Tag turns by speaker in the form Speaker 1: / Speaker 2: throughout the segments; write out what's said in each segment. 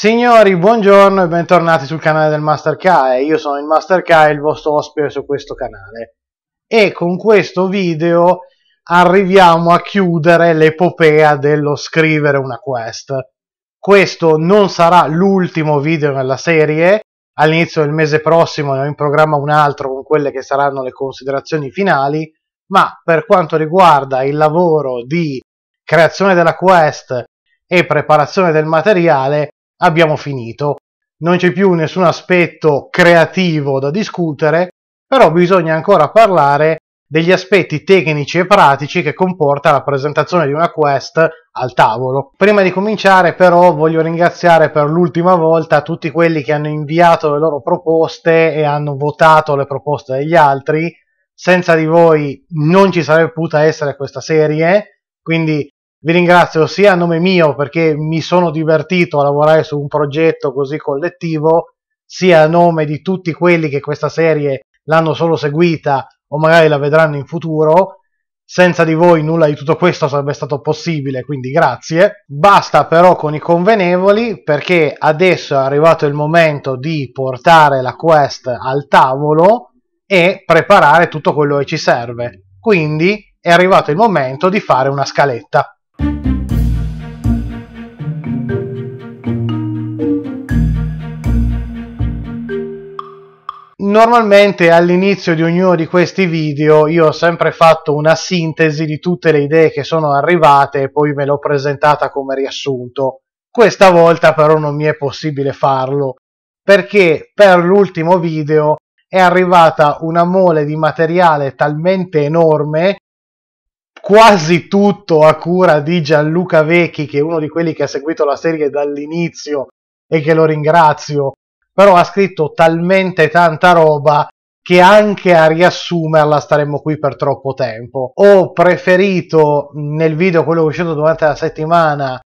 Speaker 1: Signori, buongiorno e bentornati sul canale del Master Kai. Io sono il Master Kai, il vostro ospite su questo canale. E con questo video arriviamo a chiudere l'epopea dello scrivere una quest. Questo non sarà l'ultimo video nella serie. All'inizio del mese prossimo ne ho in programma un altro con quelle che saranno le considerazioni finali, ma per quanto riguarda il lavoro di creazione della quest e preparazione del materiale, abbiamo finito. Non c'è più nessun aspetto creativo da discutere, però bisogna ancora parlare degli aspetti tecnici e pratici che comporta la presentazione di una quest al tavolo. Prima di cominciare però voglio ringraziare per l'ultima volta tutti quelli che hanno inviato le loro proposte e hanno votato le proposte degli altri. Senza di voi non ci sarebbe potuta essere questa serie, quindi vi ringrazio sia a nome mio perché mi sono divertito a lavorare su un progetto così collettivo, sia a nome di tutti quelli che questa serie l'hanno solo seguita o magari la vedranno in futuro. Senza di voi nulla di tutto questo sarebbe stato possibile, quindi grazie. Basta però con i convenevoli perché adesso è arrivato il momento di portare la quest al tavolo e preparare tutto quello che ci serve. Quindi è arrivato il momento di fare una scaletta. Normalmente all'inizio di ognuno di questi video io ho sempre fatto una sintesi di tutte le idee che sono arrivate e poi me l'ho presentata come riassunto. Questa volta però non mi è possibile farlo perché per l'ultimo video è arrivata una mole di materiale talmente enorme quasi tutto a cura di Gianluca Vecchi, che è uno di quelli che ha seguito la serie dall'inizio e che lo ringrazio però ha scritto talmente tanta roba che anche a riassumerla staremmo qui per troppo tempo. Ho preferito nel video, quello che è uscito durante la settimana,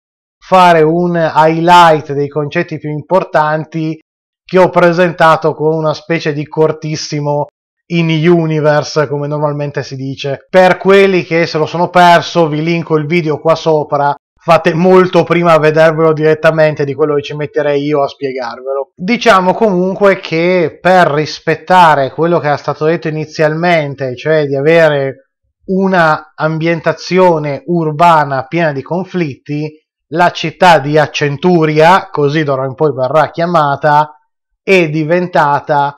Speaker 1: fare un highlight dei concetti più importanti che ho presentato con una specie di cortissimo in universe come normalmente si dice per quelli che se lo sono perso vi linko il video qua sopra fate molto prima a vedervelo direttamente di quello che ci metterei io a spiegarvelo. Diciamo comunque che per rispettare quello che era stato detto inizialmente, cioè di avere una ambientazione urbana piena di conflitti, la città di Accenturia, così d'ora in poi verrà chiamata, è diventata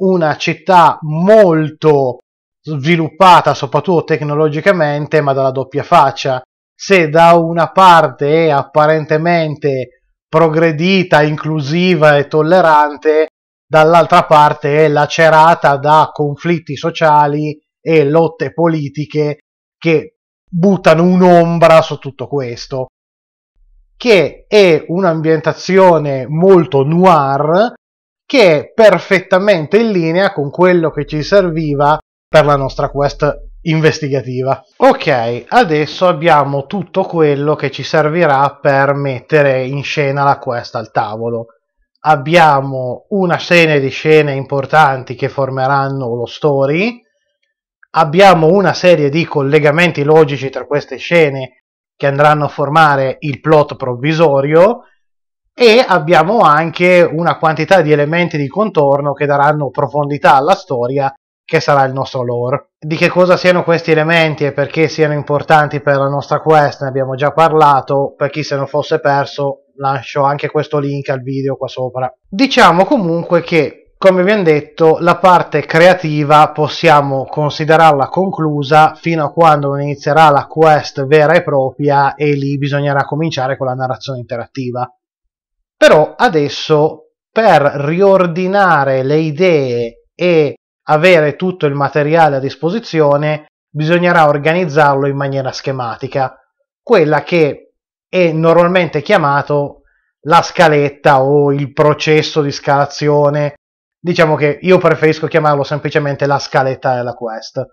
Speaker 1: una città molto sviluppata, soprattutto tecnologicamente, ma dalla doppia faccia se da una parte è apparentemente progredita, inclusiva e tollerante, dall'altra parte è lacerata da conflitti sociali e lotte politiche che buttano un'ombra su tutto questo, che è un'ambientazione molto noir che è perfettamente in linea con quello che ci serviva per la nostra quest investigativa. Ok, adesso abbiamo tutto quello che ci servirà per mettere in scena la quest al tavolo. Abbiamo una serie di scene importanti che formeranno lo story, abbiamo una serie di collegamenti logici tra queste scene che andranno a formare il plot provvisorio e abbiamo anche una quantità di elementi di contorno che daranno profondità alla storia che sarà il nostro lore. Di che cosa siano questi elementi e perché siano importanti per la nostra quest ne abbiamo già parlato, per chi se non fosse perso lascio anche questo link al video qua sopra. Diciamo comunque che, come vi ho detto, la parte creativa possiamo considerarla conclusa fino a quando non inizierà la quest vera e propria e lì bisognerà cominciare con la narrazione interattiva. Però adesso per riordinare le idee e avere tutto il materiale a disposizione, bisognerà organizzarlo in maniera schematica, quella che è normalmente chiamato la scaletta o il processo di scalazione. Diciamo che io preferisco chiamarlo semplicemente la scaletta della quest.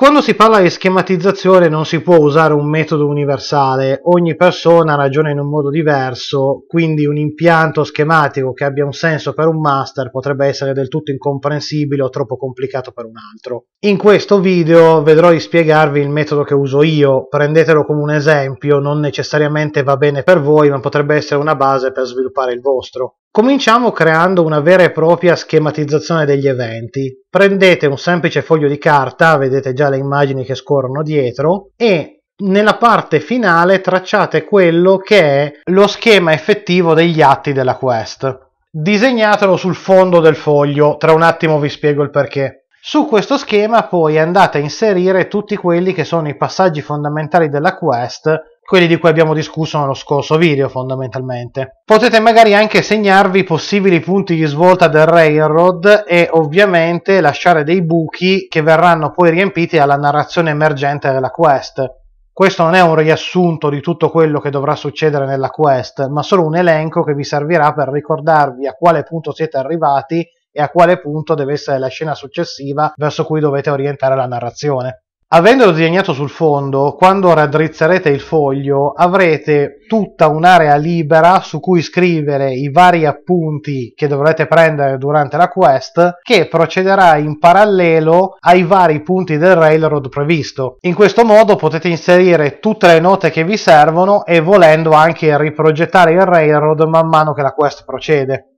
Speaker 1: Quando si parla di schematizzazione non si può usare un metodo universale, ogni persona ragiona in un modo diverso, quindi un impianto schematico che abbia un senso per un master potrebbe essere del tutto incomprensibile o troppo complicato per un altro. In questo video vedrò di spiegarvi il metodo che uso io, prendetelo come un esempio, non necessariamente va bene per voi ma potrebbe essere una base per sviluppare il vostro. Cominciamo creando una vera e propria schematizzazione degli eventi. Prendete un semplice foglio di carta, vedete già le immagini che scorrono dietro, e nella parte finale tracciate quello che è lo schema effettivo degli atti della quest. Disegnatelo sul fondo del foglio, tra un attimo vi spiego il perché. Su questo schema poi andate a inserire tutti quelli che sono i passaggi fondamentali della quest quelli di cui abbiamo discusso nello scorso video fondamentalmente. Potete magari anche segnarvi possibili punti di svolta del railroad e ovviamente lasciare dei buchi che verranno poi riempiti alla narrazione emergente della quest. Questo non è un riassunto di tutto quello che dovrà succedere nella quest, ma solo un elenco che vi servirà per ricordarvi a quale punto siete arrivati e a quale punto deve essere la scena successiva verso cui dovete orientare la narrazione. Avendolo disegnato sul fondo, quando raddrizzerete il foglio avrete tutta un'area libera su cui scrivere i vari appunti che dovrete prendere durante la quest che procederà in parallelo ai vari punti del railroad previsto. In questo modo potete inserire tutte le note che vi servono e volendo anche riprogettare il railroad man mano che la quest procede.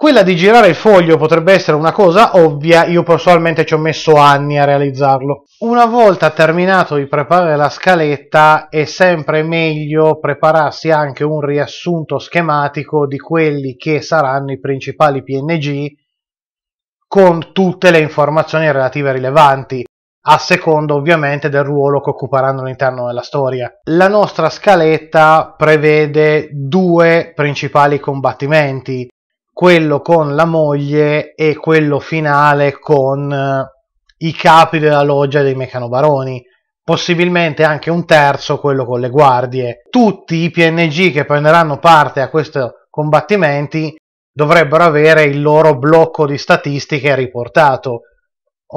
Speaker 1: Quella di girare il foglio potrebbe essere una cosa ovvia, io personalmente ci ho messo anni a realizzarlo. Una volta terminato di preparare la scaletta è sempre meglio prepararsi anche un riassunto schematico di quelli che saranno i principali PNG con tutte le informazioni relative rilevanti, a seconda ovviamente del ruolo che occuperanno all'interno della storia. La nostra scaletta prevede due principali combattimenti quello con la moglie e quello finale con eh, i capi della loggia dei meccanobaroni, possibilmente anche un terzo quello con le guardie. Tutti i PNG che prenderanno parte a questi combattimenti dovrebbero avere il loro blocco di statistiche riportato.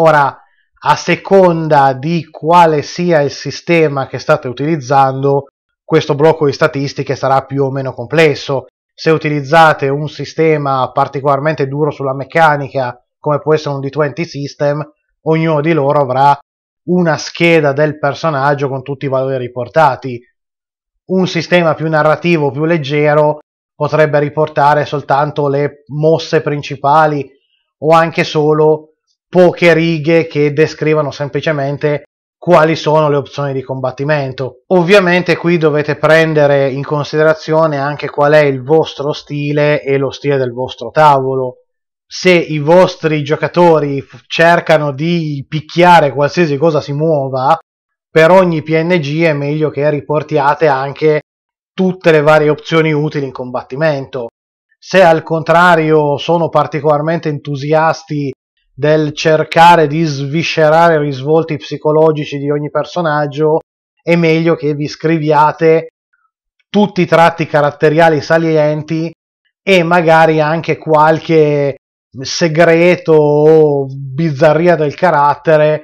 Speaker 1: Ora, a seconda di quale sia il sistema che state utilizzando, questo blocco di statistiche sarà più o meno complesso se utilizzate un sistema particolarmente duro sulla meccanica, come può essere un D20 System, ognuno di loro avrà una scheda del personaggio con tutti i valori riportati. Un sistema più narrativo, più leggero, potrebbe riportare soltanto le mosse principali o anche solo poche righe che descrivano semplicemente quali sono le opzioni di combattimento. Ovviamente qui dovete prendere in considerazione anche qual è il vostro stile e lo stile del vostro tavolo. Se i vostri giocatori cercano di picchiare qualsiasi cosa si muova, per ogni PNG è meglio che riportiate anche tutte le varie opzioni utili in combattimento. Se al contrario sono particolarmente entusiasti del cercare di sviscerare i risvolti psicologici di ogni personaggio, è meglio che vi scriviate tutti i tratti caratteriali salienti e magari anche qualche segreto o bizzarria del carattere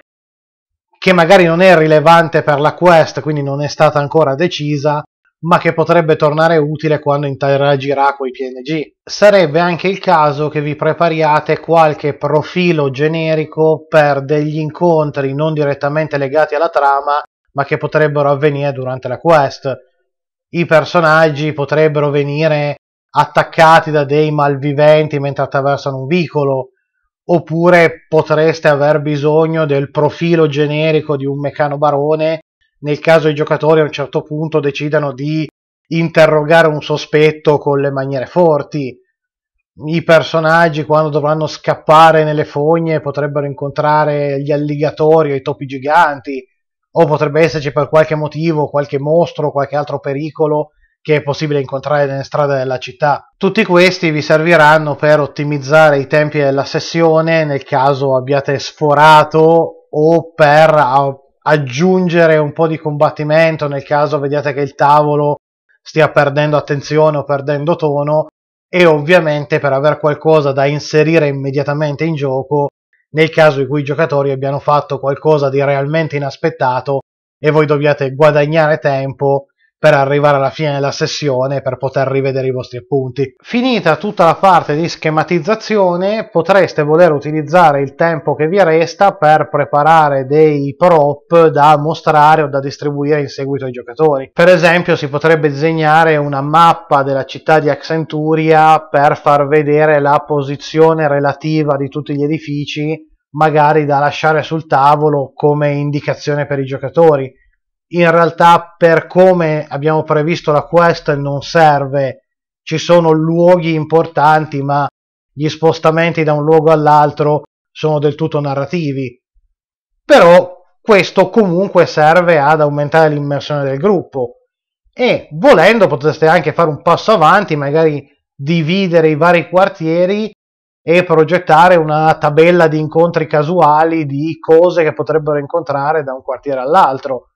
Speaker 1: che magari non è rilevante per la quest, quindi non è stata ancora decisa, ma che potrebbe tornare utile quando interagirà con i PNG. Sarebbe anche il caso che vi prepariate qualche profilo generico per degli incontri non direttamente legati alla trama, ma che potrebbero avvenire durante la quest. I personaggi potrebbero venire attaccati da dei malviventi mentre attraversano un vicolo, oppure potreste aver bisogno del profilo generico di un meccano barone nel caso i giocatori a un certo punto decidano di interrogare un sospetto con le maniere forti. I personaggi quando dovranno scappare nelle fogne potrebbero incontrare gli alligatori o i topi giganti, o potrebbe esserci per qualche motivo qualche mostro, o qualche altro pericolo che è possibile incontrare nelle strade della città. Tutti questi vi serviranno per ottimizzare i tempi della sessione nel caso abbiate sforato o per aggiungere un po' di combattimento nel caso vediate che il tavolo stia perdendo attenzione o perdendo tono e ovviamente per avere qualcosa da inserire immediatamente in gioco nel caso in cui i giocatori abbiano fatto qualcosa di realmente inaspettato e voi dobbiate guadagnare tempo per arrivare alla fine della sessione per poter rivedere i vostri appunti. Finita tutta la parte di schematizzazione potreste voler utilizzare il tempo che vi resta per preparare dei prop da mostrare o da distribuire in seguito ai giocatori. Per esempio si potrebbe disegnare una mappa della città di Accenturia per far vedere la posizione relativa di tutti gli edifici magari da lasciare sul tavolo come indicazione per i giocatori in realtà per come abbiamo previsto la quest non serve, ci sono luoghi importanti ma gli spostamenti da un luogo all'altro sono del tutto narrativi. Però questo comunque serve ad aumentare l'immersione del gruppo e volendo potreste anche fare un passo avanti, magari dividere i vari quartieri e progettare una tabella di incontri casuali di cose che potrebbero incontrare da un quartiere all'altro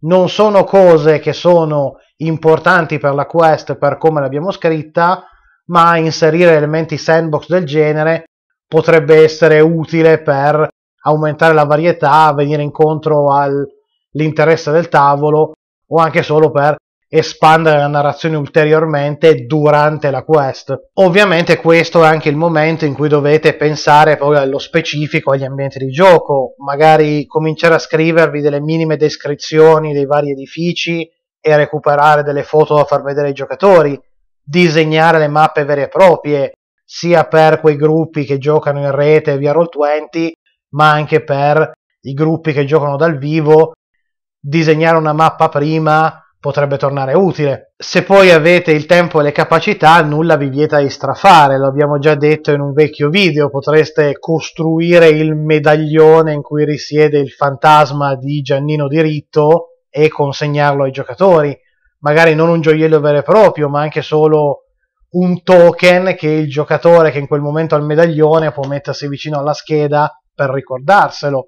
Speaker 1: non sono cose che sono importanti per la quest per come l'abbiamo scritta, ma inserire elementi sandbox del genere potrebbe essere utile per aumentare la varietà, venire incontro all'interesse del tavolo o anche solo per espandere la narrazione ulteriormente durante la quest. Ovviamente questo è anche il momento in cui dovete pensare poi allo specifico agli ambienti di gioco, magari cominciare a scrivervi delle minime descrizioni dei vari edifici e recuperare delle foto da far vedere ai giocatori, disegnare le mappe vere e proprie, sia per quei gruppi che giocano in rete via Roll20, ma anche per i gruppi che giocano dal vivo, disegnare una mappa prima potrebbe tornare utile. Se poi avete il tempo e le capacità, nulla vi vieta di strafare, lo abbiamo già detto in un vecchio video, potreste costruire il medaglione in cui risiede il fantasma di Giannino Diritto e consegnarlo ai giocatori, magari non un gioiello vero e proprio, ma anche solo un token che il giocatore che in quel momento ha il medaglione può mettersi vicino alla scheda per ricordarselo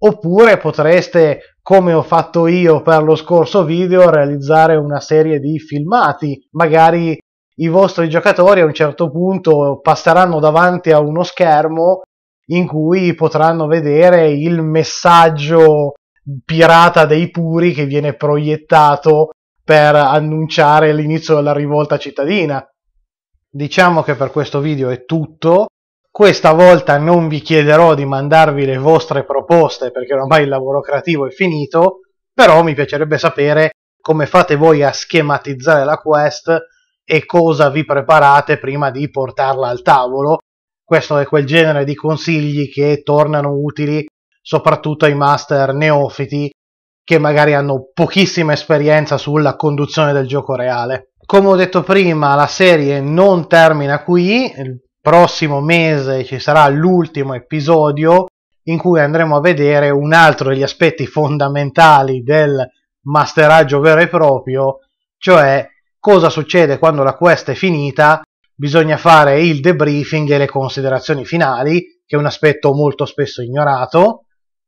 Speaker 1: Oppure potreste, come ho fatto io per lo scorso video, realizzare una serie di filmati. Magari i vostri giocatori a un certo punto passeranno davanti a uno schermo in cui potranno vedere il messaggio pirata dei puri che viene proiettato per annunciare l'inizio della rivolta cittadina. Diciamo che per questo video è tutto. Questa volta non vi chiederò di mandarvi le vostre proposte perché ormai il lavoro creativo è finito, però mi piacerebbe sapere come fate voi a schematizzare la quest e cosa vi preparate prima di portarla al tavolo. Questo è quel genere di consigli che tornano utili soprattutto ai master neofiti che magari hanno pochissima esperienza sulla conduzione del gioco reale. Come ho detto prima, la serie non termina qui, prossimo mese ci sarà l'ultimo episodio in cui andremo a vedere un altro degli aspetti fondamentali del masteraggio vero e proprio, cioè cosa succede quando la quest è finita, bisogna fare il debriefing e le considerazioni finali, che è un aspetto molto spesso ignorato.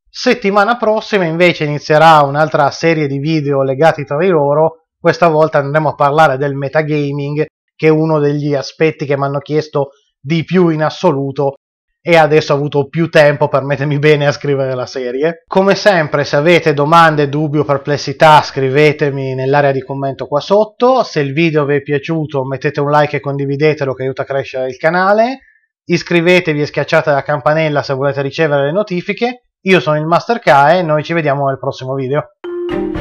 Speaker 1: Settimana prossima invece inizierà un'altra serie di video legati tra di loro, questa volta andremo a parlare del metagaming, che è uno degli aspetti che mi hanno chiesto di più in assoluto e adesso ho avuto più tempo per mettermi bene a scrivere la serie. Come sempre, se avete domande, dubbi o perplessità, scrivetemi nell'area di commento qua sotto. Se il video vi è piaciuto, mettete un like e condividetelo che aiuta a crescere il canale. Iscrivetevi e schiacciate la campanella se volete ricevere le notifiche. Io sono il Master K e noi ci vediamo nel prossimo video.